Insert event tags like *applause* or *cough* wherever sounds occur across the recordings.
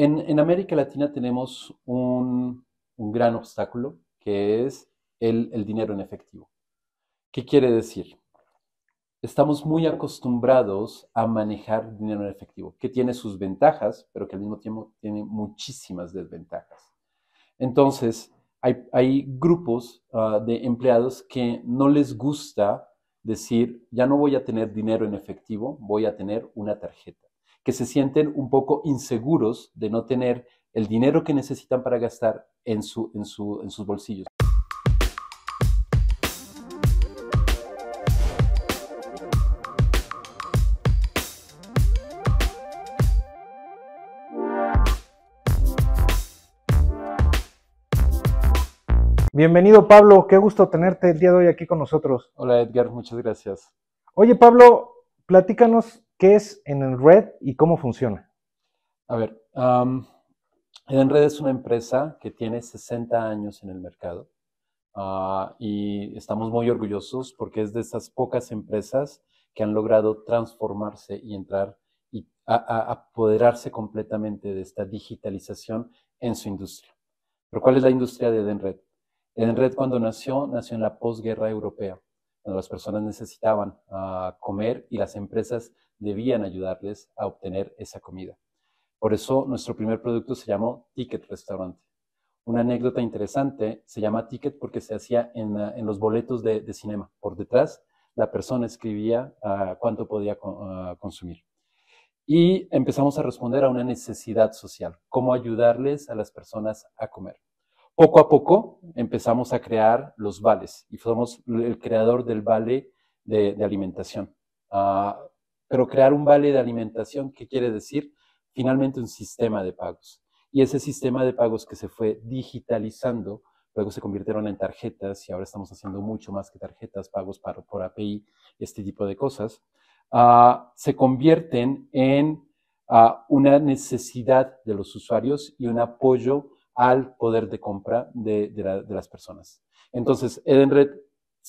En, América Latina tenemos un, gran obstáculo que es el, dinero en efectivo. ¿Qué quiere decir? Estamos muy acostumbrados a manejar dinero en efectivo, que tiene sus ventajas, pero que al mismo tiempo tiene muchísimas desventajas. Entonces, hay, grupos ah, de empleados que no les gusta decir, ya no voy a tener dinero en efectivo, voy a tener una tarjeta que se sienten un poco inseguros de no tener el dinero que necesitan para gastar en, su, en, en sus bolsillos. Bienvenido Pablo, qué gusto tenerte el día de hoy aquí con nosotros. Hola Edgar, muchas gracias. Oye Pablo, platícanos ¿Qué es Red y cómo funciona? A ver, en Red es una empresa que tiene 60 años en el mercado ah, y estamos muy orgullosos porque es de esas pocas empresas que han logrado transformarse y entrar y apoderarse completamente de esta digitalización en su industria. Pero ¿cuál es la industria de Edenred? Edenred cuando nació, nació en la posguerra europea, cuando las personas necesitaban ah, comer y las empresas debían ayudarles a obtener esa comida. Por eso nuestro primer producto se llamó Ticket Restaurante. Una anécdota interesante se llama Ticket porque se hacía en, los boletos de, de, cinema. Por detrás, la persona escribía ah, cuánto podía ah, consumir. Y empezamos a responder a una necesidad social, cómo ayudarles a las personas a comer. Poco a poco empezamos a crear los vales y fuimos el creador del vale de, alimentación. Ah, pero crear un vale de alimentación, ¿qué quiere decir? Finalmente un sistema de pagos. Y ese sistema de pagos que se fue digitalizando, luego se convirtieron en tarjetas y ahora estamos haciendo mucho más que tarjetas, pagos para, por API, este tipo de cosas, ah, se convierten en ah, una necesidad de los usuarios y un apoyo al poder de compra de, las personas. Entonces, Edenred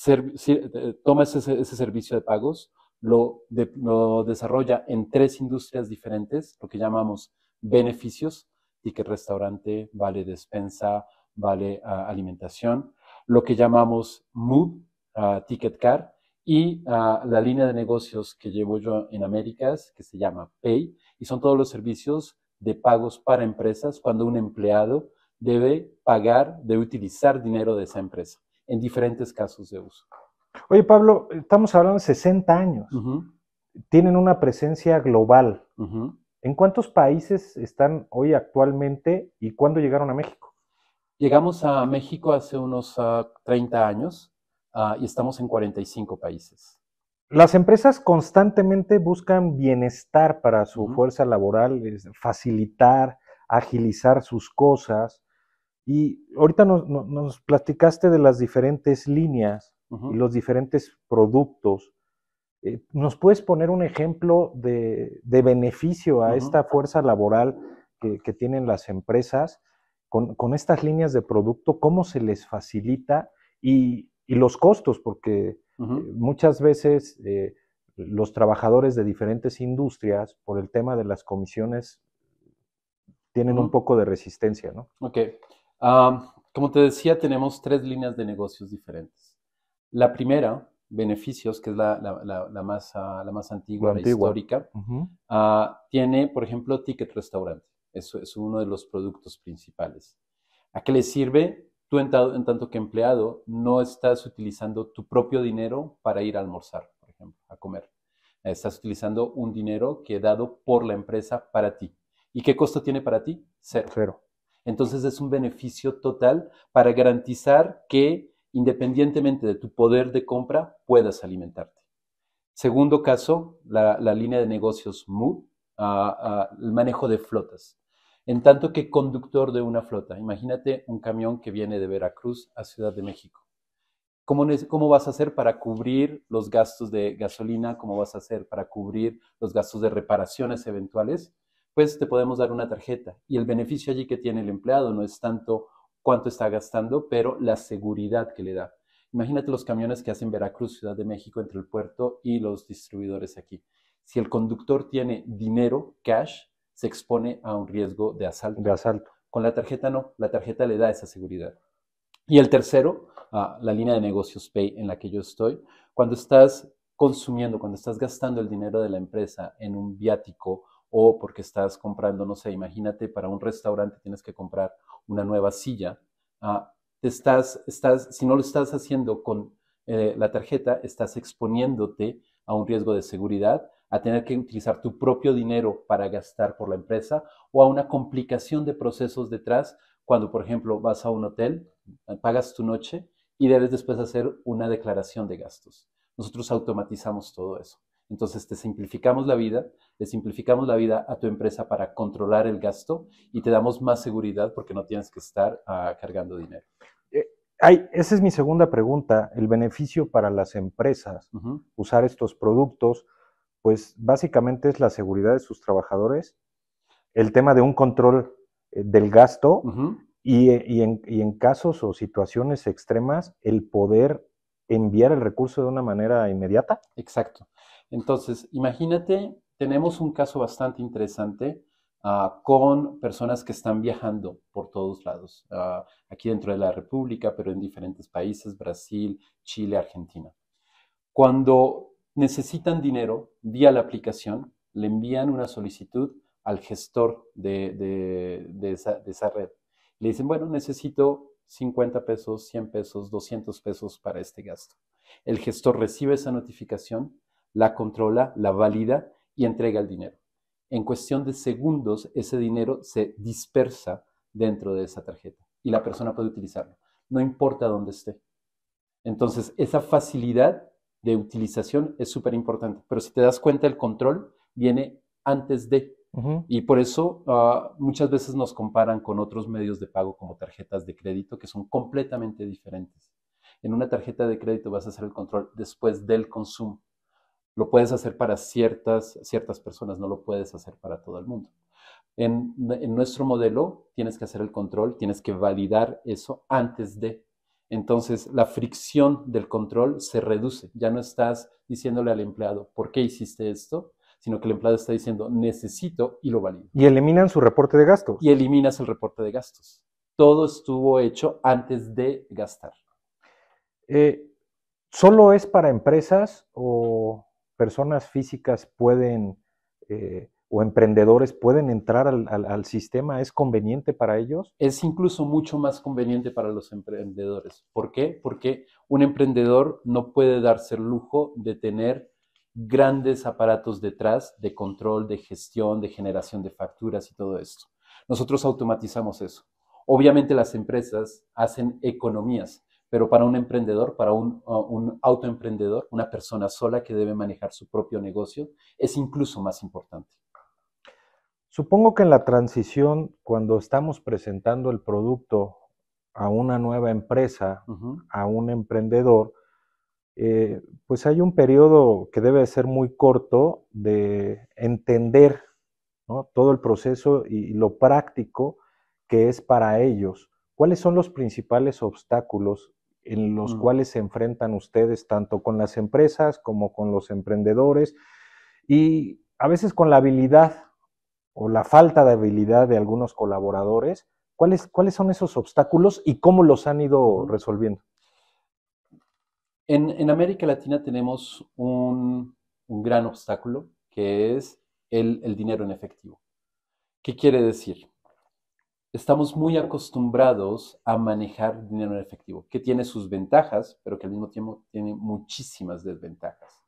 eh, toma ese servicio de pagos, lo, desarrolla en tres industrias diferentes, lo que llamamos beneficios, y que restaurante vale despensa, vale ah, alimentación, lo que llamamos mood, ah, Ticket Car, y ah, la línea de negocios que llevo yo en Américas, que se llama Pay, y son todos los servicios de pagos para empresas cuando un empleado debe pagar, debe utilizar dinero de esa empresa, en diferentes casos de uso. Oye, Pablo, estamos hablando de 60 años. Tienen una presencia global. ¿En cuántos países están hoy actualmente y cuándo llegaron a México? Llegamos a México hace unos 30 ah, años ah, y estamos en 45 países. Las empresas constantemente buscan bienestar para su fuerza laboral, facilitar, agilizar sus cosas. Y ahorita nos platicaste de las diferentes líneas y los diferentes productos. Eh, ¿Nos puedes poner un ejemplo de, beneficio a esta fuerza laboral que, tienen las empresas con, estas líneas de producto? ¿Cómo se les facilita? Y, los costos, porque eh, muchas veces eh, los trabajadores de diferentes industrias, por el tema de las comisiones, tienen un poco de resistencia, ¿no? Ok. Ah, como te decía, tenemos tres líneas de negocios diferentes. La primera, beneficios, que es la, la, más, ah, la más antigua, la, histórica, ah, tiene, por ejemplo, Ticket Restaurante. Eso es uno de los productos principales. ¿A qué le sirve? Tú, en, tanto que empleado, no estás utilizando tu propio dinero para ir a almorzar, por ejemplo, a comer. Estás utilizando un dinero que dado por la empresa para ti. ¿Y qué costo tiene para ti? Cero. Entonces es un beneficio total para garantizar que independientemente de tu poder de compra, puedas alimentarte. Segundo caso, la, línea de negocios MU, ah, ah, el manejo de flotas. En tanto que conductor de una flota, imagínate un camión que viene de Veracruz a Ciudad de México. ¿Cómo, vas a hacer para cubrir los gastos de gasolina? ¿Cómo vas a hacer para cubrir los gastos de reparaciones eventuales? Pues te podemos dar una tarjeta y el beneficio allí que tiene el empleado no es tanto cuánto está gastando, pero la seguridad que le da. Imagínate los camiones que hacen Veracruz, Ciudad de México, entre el puerto y los distribuidores aquí. Si el conductor tiene dinero, cash, se expone a un riesgo de asalto. De asalto. Con la tarjeta no, la tarjeta le da esa seguridad. Y el tercero, ah, la línea de negocios Pay en la que yo estoy, cuando estás consumiendo, cuando estás gastando el dinero de la empresa en un viático o porque estás comprando, no sé, imagínate, para un restaurante tienes que comprar una nueva silla. Ah, estás, si no lo estás haciendo con eh, la tarjeta, estás exponiéndote a un riesgo de seguridad, a tener que utilizar tu propio dinero para gastar por la empresa o a una complicación de procesos detrás cuando, por ejemplo, vas a un hotel, ah, pagas tu noche y debes después hacer una declaración de gastos. Nosotros automatizamos todo eso. Entonces te simplificamos la vida, le simplificamos la vida a tu empresa para controlar el gasto y te damos más seguridad porque no tienes que estar ah, cargando dinero. Eh, esa es mi segunda pregunta, el beneficio para las empresas, usar estos productos, pues básicamente es la seguridad de sus trabajadores, el tema de un control eh, del gasto eh, y en casos o situaciones extremas, el poder enviar el recurso de una manera inmediata. Exacto. Entonces, imagínate tenemos un caso bastante interesante ah, con personas que están viajando por todos lados, ah, aquí dentro de la República, pero en diferentes países, Brasil, Chile, Argentina. Cuando necesitan dinero, vía la aplicación, le envían una solicitud al gestor de, esa, de esa red. Le dicen, bueno, necesito 50 pesos, 100 pesos, 200 pesos para este gasto. El gestor recibe esa notificación, la controla, la valida y entrega el dinero. En cuestión de segundos, ese dinero se dispersa dentro de esa tarjeta y la persona puede utilizarlo, no importa dónde esté. Entonces, esa facilidad de utilización es súper importante, pero si te das cuenta, el control viene antes de. Y por eso ah, muchas veces nos comparan con otros medios de pago como tarjetas de crédito que son completamente diferentes. En una tarjeta de crédito vas a hacer el control después del consumo lo puedes hacer para ciertas, ciertas personas, no lo puedes hacer para todo el mundo. En, en, nuestro modelo tienes que hacer el control, tienes que validar eso antes de. Entonces la fricción del control se reduce. Ya no estás diciéndole al empleado, ¿por qué hiciste esto? Sino que el empleado está diciendo, necesito y lo valido. Y eliminan su reporte de gastos. Y eliminas el reporte de gastos. Todo estuvo hecho antes de gastar. Eh, ¿Solo es para empresas o personas físicas pueden eh, o emprendedores pueden entrar al, al, sistema? ¿Es conveniente para ellos? Es incluso mucho más conveniente para los emprendedores. ¿Por qué? Porque un emprendedor no puede darse el lujo de tener grandes aparatos detrás de control, de gestión, de generación de facturas y todo esto. Nosotros automatizamos eso. Obviamente las empresas hacen economías. Pero para un emprendedor, para un, autoemprendedor, una persona sola que debe manejar su propio negocio, es incluso más importante. Supongo que en la transición, cuando estamos presentando el producto a una nueva empresa, a un emprendedor, eh, pues hay un periodo que debe ser muy corto de entender todo el proceso y lo práctico que es para ellos. ¿Cuáles son los principales obstáculos en los mm. cuales se enfrentan ustedes tanto con las empresas como con los emprendedores y a veces con la habilidad o la falta de habilidad de algunos colaboradores. ¿Cuáles, cuáles son esos obstáculos y cómo los han ido resolviendo? En, América Latina tenemos un, gran obstáculo que es el, el dinero en efectivo. ¿Qué quiere decir? estamos muy acostumbrados a manejar dinero en efectivo, que tiene sus ventajas, pero que al mismo tiempo tiene muchísimas desventajas.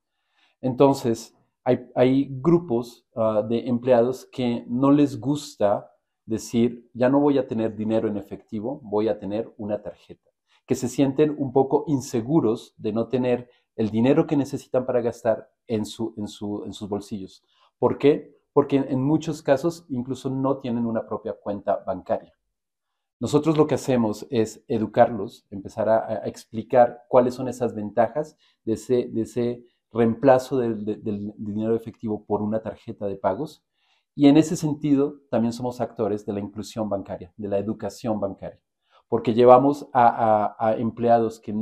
Entonces, hay, grupos ah, de empleados que no les gusta decir, ya no voy a tener dinero en efectivo, voy a tener una tarjeta, que se sienten un poco inseguros de no tener el dinero que necesitan para gastar en, su, en, en sus bolsillos. ¿Por qué? porque en muchos casos incluso no tienen una propia cuenta bancaria. Nosotros lo que hacemos es educarlos, empezar a, explicar cuáles son esas ventajas de ese, reemplazo del, dinero efectivo por una tarjeta de pagos. Y en ese sentido también somos actores de la inclusión bancaria, de la educación bancaria, porque llevamos a, empleados que,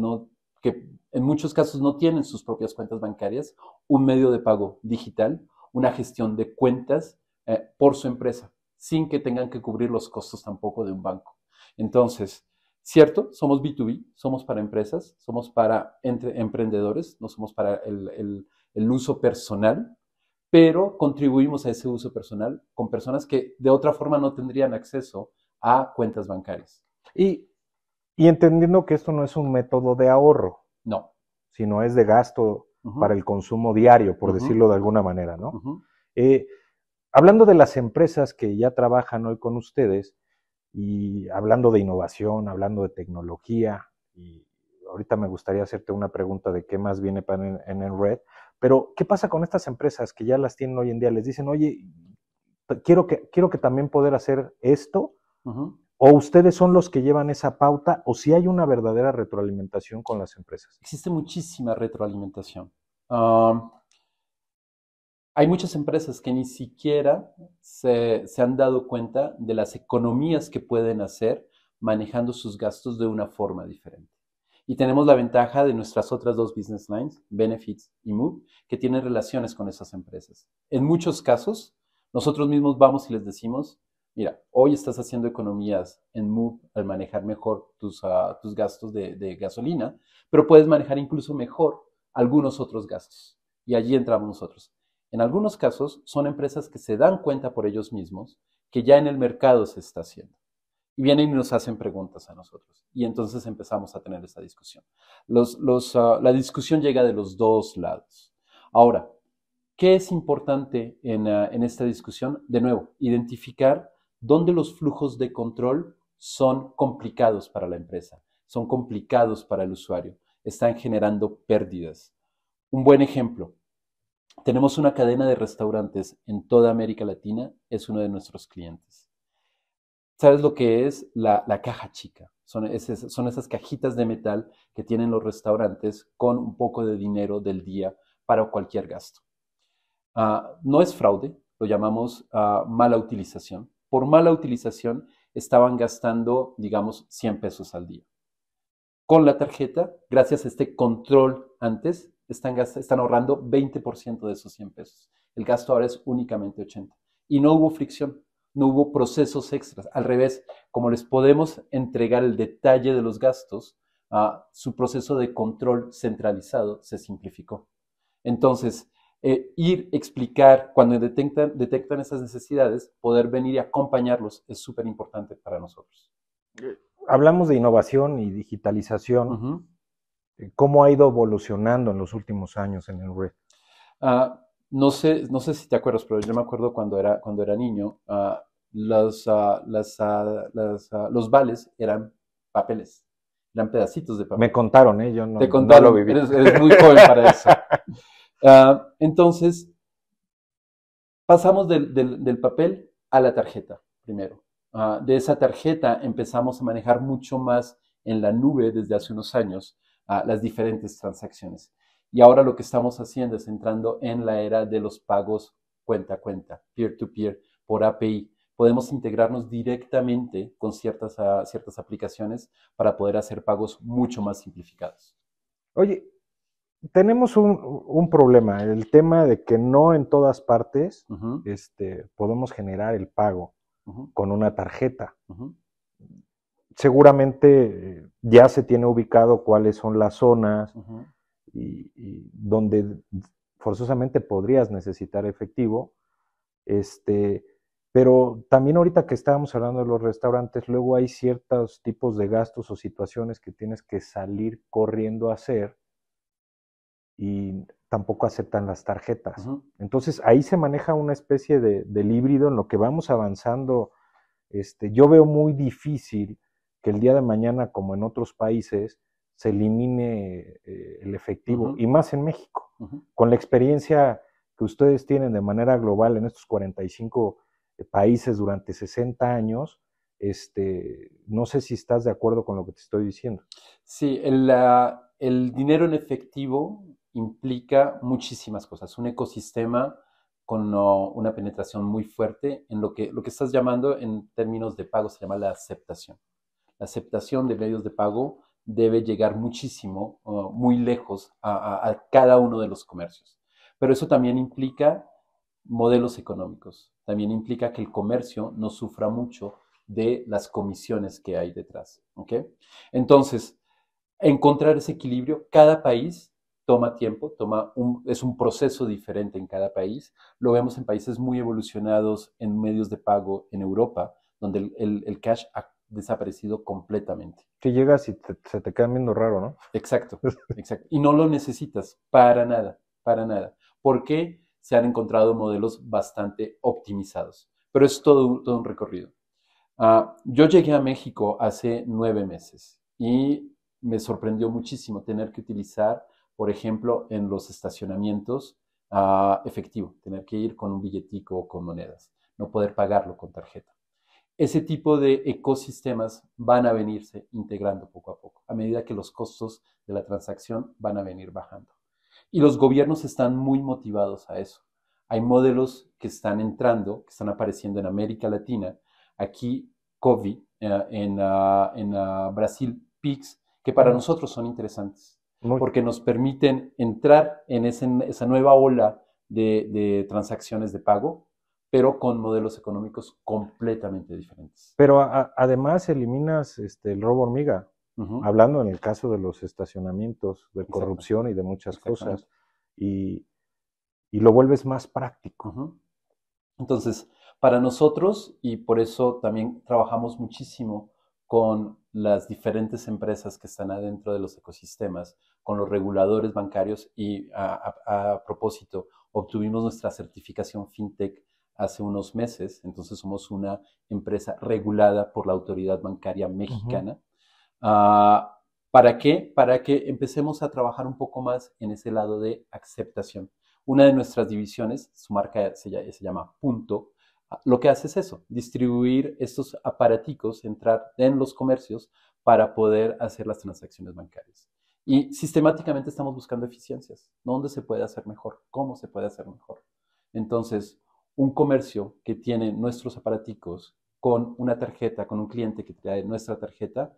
que en muchos casos no tienen sus propias cuentas bancarias, un medio de pago digital una gestión de cuentas eh, por su empresa, sin que tengan que cubrir los costos tampoco de un banco. Entonces, cierto, somos B2B, somos para empresas, somos para entre emprendedores, no somos para el, uso personal, pero contribuimos a ese uso personal con personas que de otra forma no tendrían acceso a cuentas bancarias. Y, y entendiendo que esto no es un método de ahorro. No. Sino es de gasto para el consumo diario, por decirlo de alguna manera, ¿no? Eh, hablando de las empresas que ya trabajan hoy con ustedes y hablando de innovación, hablando de tecnología, y ahorita me gustaría hacerte una pregunta de qué más viene para en, el Red, pero ¿qué pasa con estas empresas que ya las tienen hoy en día? Les dicen, oye, quiero que, quiero que también poder hacer esto, o ustedes son los que llevan esa pauta o si hay una verdadera retroalimentación con las empresas. Existe muchísima retroalimentación. hay muchas empresas que ni siquiera se, han dado cuenta de las economías que pueden hacer manejando sus gastos de una forma diferente. Y tenemos la ventaja de nuestras otras dos business lines, Benefits y Move, que tienen relaciones con esas empresas. En muchos casos, nosotros mismos vamos y les decimos, Mira, hoy estás haciendo economías en Move al manejar mejor tus, ah, gastos de, gasolina, pero puedes manejar incluso mejor algunos otros gastos. Y allí entramos nosotros. En algunos casos son empresas que se dan cuenta por ellos mismos que ya en el mercado se está haciendo. Y vienen y nos hacen preguntas a nosotros. Y entonces empezamos a tener esta discusión. Ah, la discusión llega de los dos lados. Ahora, ¿qué es importante en, ah, en esta discusión? De nuevo, identificar donde los flujos de control son complicados para la empresa, son complicados para el usuario, están generando pérdidas. Un buen ejemplo, tenemos una cadena de restaurantes en toda América Latina, es uno de nuestros clientes. ¿Sabes lo que es la, caja chica? Son, esas, cajitas de metal que tienen los restaurantes con un poco de dinero del día para cualquier gasto. Ah, no es fraude, lo llamamos ah, mala utilización por mala utilización estaban gastando, digamos, 100 pesos al día. Con la tarjeta, gracias a este control antes, están, están ahorrando 20% de esos 100 pesos. El gasto ahora es únicamente 80. Y no hubo fricción, no hubo procesos extras. Al revés, como les podemos entregar el detalle de los gastos, ah, su proceso de control centralizado se simplificó. Entonces, eh, ir, explicar, cuando detectan, detectan esas necesidades, poder venir y acompañarlos es súper importante para nosotros. Hablamos de innovación y digitalización. ¿Cómo ha ido evolucionando en los últimos años en el red? Ah, no, sé, no sé si te acuerdas, pero yo me acuerdo cuando era, cuando era niño, los, ah, las, ah, los vales eran papeles eran pedacitos de papel. Me contaron, ¿eh? Yo no, Te contaron, lo viví. eres, muy joven para eso. *laughs* Ah, entonces, pasamos del, papel a la tarjeta primero. Ah, de esa tarjeta empezamos a manejar mucho más en la nube desde hace unos años ah, las diferentes transacciones. Y ahora lo que estamos haciendo es entrando en la era de los pagos cuenta a cuenta, peer-to-peer, por API. Podemos integrarnos directamente con ciertas, ciertas aplicaciones para poder hacer pagos mucho más simplificados. Oye, tenemos un, problema, el tema de que no en todas partes este, podemos generar el pago con una tarjeta. Seguramente eh, ya se tiene ubicado cuáles son las zonas y, y, donde forzosamente podrías necesitar efectivo. Este, pero también ahorita que estábamos hablando de los restaurantes, luego hay ciertos tipos de gastos o situaciones que tienes que salir corriendo a hacer y tampoco aceptan las tarjetas. Entonces ahí se maneja una especie de, híbrido en lo que vamos avanzando. Este, yo veo muy difícil que el día de mañana, como en otros países, se elimine eh, el efectivo, y más en México. Con la experiencia que ustedes tienen de manera global en estos 45 eh, países durante 60 años, este, no sé si estás de acuerdo con lo que te estoy diciendo. Sí, el ah, dinero en efectivo implica muchísimas cosas, un ecosistema con una penetración muy fuerte en lo que, lo que estás llamando en términos de pago, se llama la aceptación. La aceptación de medios de pago debe llegar muchísimo, uh, muy lejos a, cada uno de los comercios. Pero eso también implica modelos económicos, también implica que el comercio no sufra mucho de las comisiones que hay detrás. Entonces, encontrar ese equilibrio, cada país toma tiempo, toma es un proceso diferente en cada país. Lo vemos en países muy evolucionados en medios de pago en Europa, donde el, el, cash ha desaparecido completamente. Que llegas y se te queda viendo raro, ¿no? Exacto, *laughs* exacto. Y no lo necesitas para nada, para nada. Porque se han encontrado modelos bastante optimizados. Pero es todo, todo un recorrido. Ah, yo llegué a México hace nueve meses y me sorprendió muchísimo tener que utilizar por ejemplo, en los estacionamientos a ah, efectivo, tener que ir con un billetico o con monedas, no poder pagarlo con tarjeta. Ese tipo de ecosistemas van a venirse integrando poco a poco, a medida que los costos de la transacción van a venir bajando. Y los gobiernos están muy motivados a eso. Hay modelos que están entrando, que están apareciendo en América Latina. Aquí, COVID, eh, en, ah, ah, Brasil, PIX, que para nosotros son interesantes porque nos permiten entrar en, esa nueva ola de, transacciones de pago, pero con modelos económicos completamente diferentes. Pero además eliminas este, el robo hormiga, hablando en el caso de los estacionamientos, de corrupción y de muchas cosas, y, lo vuelves más práctico. Entonces, para nosotros, y por eso también trabajamos muchísimo con las diferentes empresas que están adentro de los ecosistemas, con los reguladores bancarios y a, propósito, obtuvimos nuestra certificación FinTech hace unos meses, entonces somos una empresa regulada por la Autoridad Bancaria Mexicana. Ah, ¿Para qué? Para que empecemos a trabajar un poco más en ese lado de aceptación. Una de nuestras divisiones, su marca se llama Punto, lo que hace es eso, distribuir estos aparaticos, entrar en los comercios para poder hacer las transacciones bancarias. Y sistemáticamente estamos buscando eficiencias, dónde se puede hacer mejor, cómo se puede hacer mejor. Entonces, un comercio que tiene nuestros aparaticos con una tarjeta, con un cliente que trae nuestra tarjeta,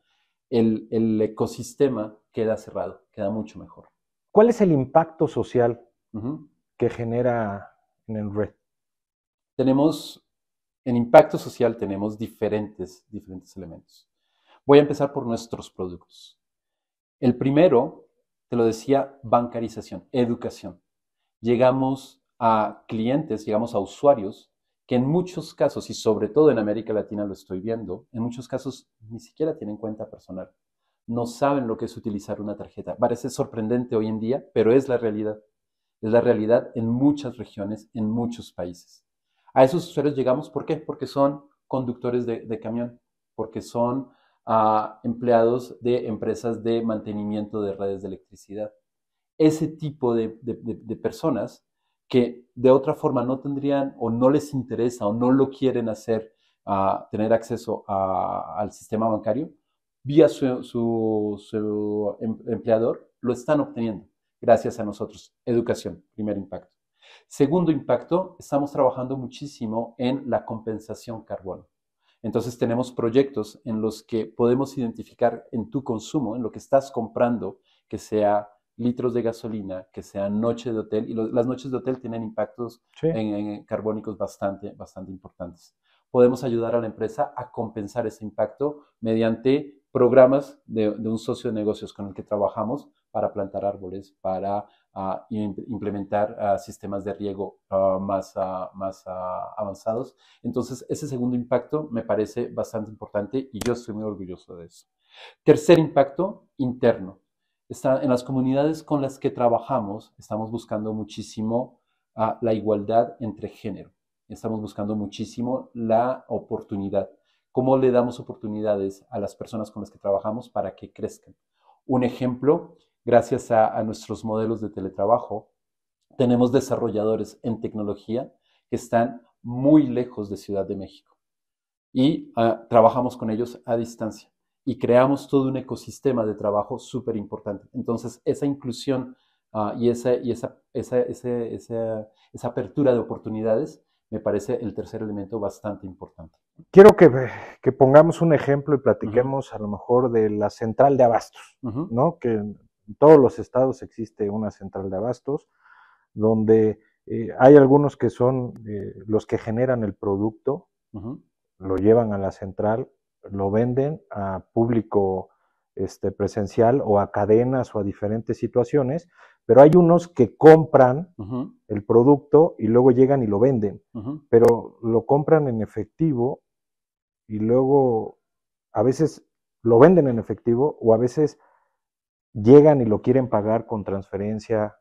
el, ecosistema queda cerrado, queda mucho mejor. ¿Cuál es el impacto social que genera en el red? Tenemos en impacto social tenemos diferentes, diferentes elementos. Voy a empezar por nuestros productos. El primero, te lo decía, bancarización, educación. Llegamos a clientes, llegamos a usuarios que en muchos casos, y sobre todo en América Latina lo estoy viendo, en muchos casos ni siquiera tienen cuenta personal. No saben lo que es utilizar una tarjeta. Parece sorprendente hoy en día, pero es la realidad. Es la realidad en muchas regiones, en muchos países. A esos usuarios llegamos, ¿por qué? Porque son conductores de, camión, porque son ah, empleados de empresas de mantenimiento de redes de electricidad. Ese tipo de, personas que de otra forma no tendrían o no les interesa o no lo quieren hacer, ah, tener acceso al sistema bancario, vía su em, empleador, lo están obteniendo gracias a nosotros. Educación, primer impacto. Segundo impacto, estamos trabajando muchísimo en la compensación carbono. Entonces tenemos proyectos en los que podemos identificar en tu consumo, en lo que estás comprando, que sea litros de gasolina, que sea noche de hotel, y las noches de hotel tienen impactos en, carbónicos bastante, bastante importantes. Podemos ayudar a la empresa a compensar ese impacto mediante programas de un socio de negocios con el que trabajamos para plantar árboles, para y implementar sistemas de riego más, más avanzados. Entonces, ese segundo impacto me parece bastante importante y yo estoy muy orgulloso de eso. Tercer impacto, interno. Está, en las comunidades con las que trabajamos, estamos buscando muchísimo la igualdad entre género. Estamos buscando muchísimo la oportunidad. ¿Cómo le damos oportunidades a las personas con las que trabajamos para que crezcan? Un ejemplo gracias a, nuestros modelos de teletrabajo, tenemos desarrolladores en tecnología que están muy lejos de Ciudad de México y ah, trabajamos con ellos a distancia y creamos todo un ecosistema de trabajo súper importante. Entonces, esa inclusión ah, y, esa, y esa, apertura de oportunidades me parece el tercer elemento bastante importante. Quiero que, pongamos un ejemplo y platiquemos a lo mejor de la central de abastos, ¿no? Que en todos los estados existe una central de abastos, donde eh, hay algunos que son eh, los que generan el producto, lo llevan a la central, lo venden a público este, presencial o a cadenas o a diferentes situaciones, pero hay unos que compran el producto y luego llegan y lo venden, pero lo compran en efectivo y luego a veces lo venden en efectivo o a veces llegan y lo quieren pagar con transferencia,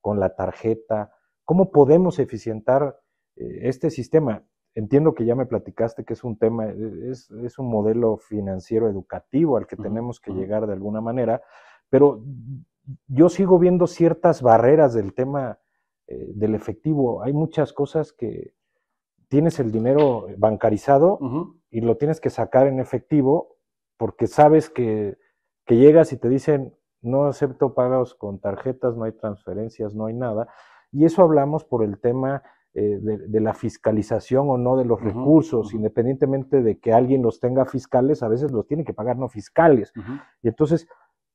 con la tarjeta. ¿Cómo podemos eficientar eh, este sistema? Entiendo que ya me platicaste que es un tema, eh, es, un modelo financiero educativo al que tenemos que llegar de alguna manera, pero yo sigo viendo ciertas barreras del tema eh, del efectivo. Hay muchas cosas que tienes el dinero bancarizado y lo tienes que sacar en efectivo porque sabes que, que llegas y te dicen, no acepto pagos con tarjetas, no hay transferencias, no hay nada. Y eso hablamos por el tema eh, de, la fiscalización o no de los recursos, independientemente de que alguien los tenga fiscales, a veces los tiene que pagar no fiscales. Y entonces,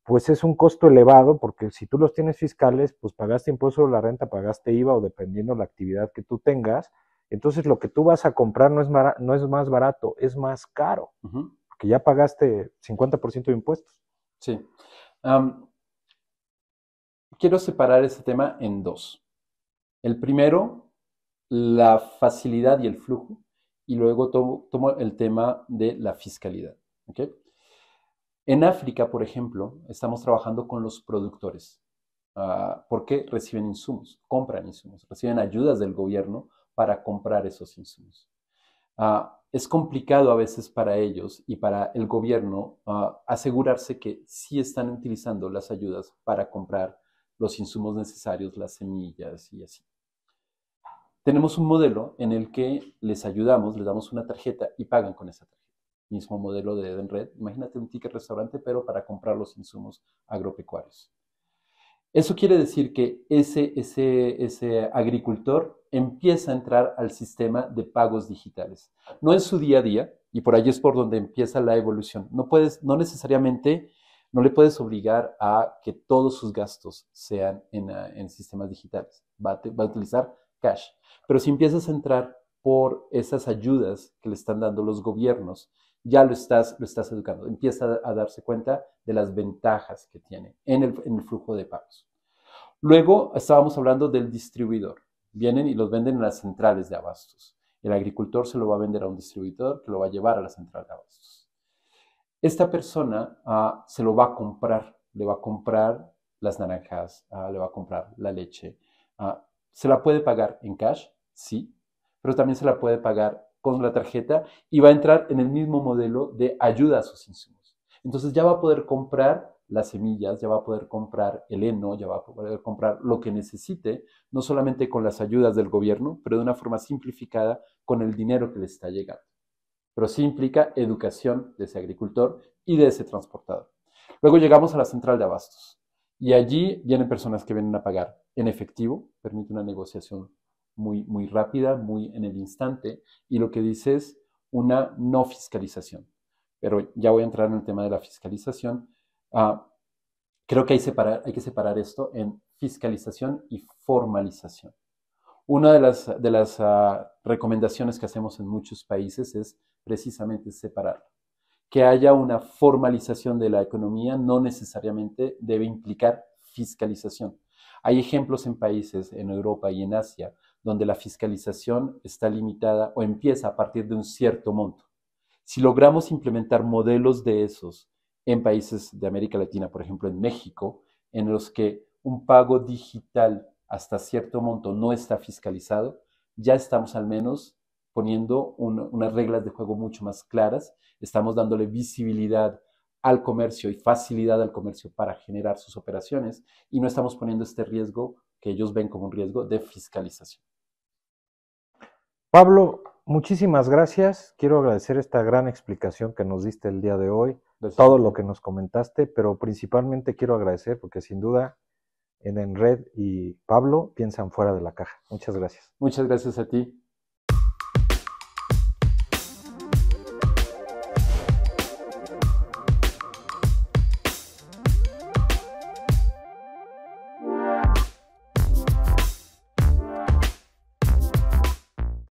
pues es un costo elevado porque si tú los tienes fiscales, pues pagaste impuesto sobre la renta, pagaste IVA o dependiendo la actividad que tú tengas. Entonces, lo que tú vas a comprar no es, no es más barato, es más caro, Que ya pagaste 50% de impuestos. Sí quiero separar este tema en dos. El primero, la facilidad y el flujo, y luego tomo, el tema de la fiscalidad. En África, por ejemplo, estamos trabajando con los productores, ah, porque reciben insumos, compran insumos, reciben ayudas del gobierno para comprar esos insumos. Ah, es complicado a veces para ellos y para el gobierno ah, asegurarse que sí están utilizando las ayudas para comprar los insumos necesarios, las semillas y así. Tenemos un modelo en el que les ayudamos, les damos una tarjeta y pagan con esa tarjeta. Mismo modelo de Red. Imagínate un ticket restaurante, pero para comprar los insumos agropecuarios. Eso quiere decir que ese, ese, ese agricultor empieza a entrar al sistema de pagos digitales. No en su día a día, y por ahí es por donde empieza la evolución. No puedes, no necesariamente, no le puedes obligar a que todos sus gastos sean en, ah, sistemas digitales. Va a, utilizar cash. Pero si empiezas a entrar por esas ayudas que le están dando los gobiernos, ya lo estás, lo estás educando. Empieza a darse cuenta de las ventajas que tiene en el flujo de pagos. Luego estábamos hablando del distribuidor. Vienen y los venden en las centrales de abastos. El agricultor se lo va a vender a un distribuidor que lo va a llevar a la central de abastos. Esta persona ah, se lo va a comprar, le va a comprar las naranjas, ah, le va a comprar la leche. Ah, se la puede pagar en cash, sí, pero también se la puede pagar con la tarjeta y va a entrar en el mismo modelo de ayuda a sus insumos. Entonces ya va a poder comprar las semillas, ya va a poder comprar el heno, ya va a poder comprar lo que necesite, no solamente con las ayudas del gobierno, pero de una forma simplificada con el dinero que le está llegando. Pero sí implica educación de ese agricultor y de ese transportador. Luego llegamos a la central de abastos y allí vienen personas que vienen a pagar en efectivo, permite una negociación muy, muy rápida, muy en el instante, y lo que dice es una no fiscalización. Pero ya voy a entrar en el tema de la fiscalización, Ah, creo que hay, que separar esto en fiscalización y formalización. Una de las, ah, recomendaciones que hacemos en muchos países es precisamente separar. Que haya una formalización de la economía no necesariamente debe implicar fiscalización. Hay ejemplos en países en Europa y en Asia donde la fiscalización está limitada o empieza a partir de un cierto monto. Si logramos implementar modelos de esos en países de América Latina, por ejemplo en México, en los que un pago digital hasta cierto monto no está fiscalizado, ya estamos al menos poniendo unas reglas de juego mucho más claras, estamos dándole visibilidad al comercio y facilidad al comercio para generar sus operaciones y no estamos poniendo este riesgo que ellos ven como un riesgo de fiscalización. Pablo, muchísimas gracias. Quiero agradecer esta gran explicación que nos diste el día de hoy todo lo que nos comentaste, pero principalmente quiero agradecer porque sin duda en Enred y Pablo piensan fuera de la caja. Muchas gracias. Muchas gracias a ti.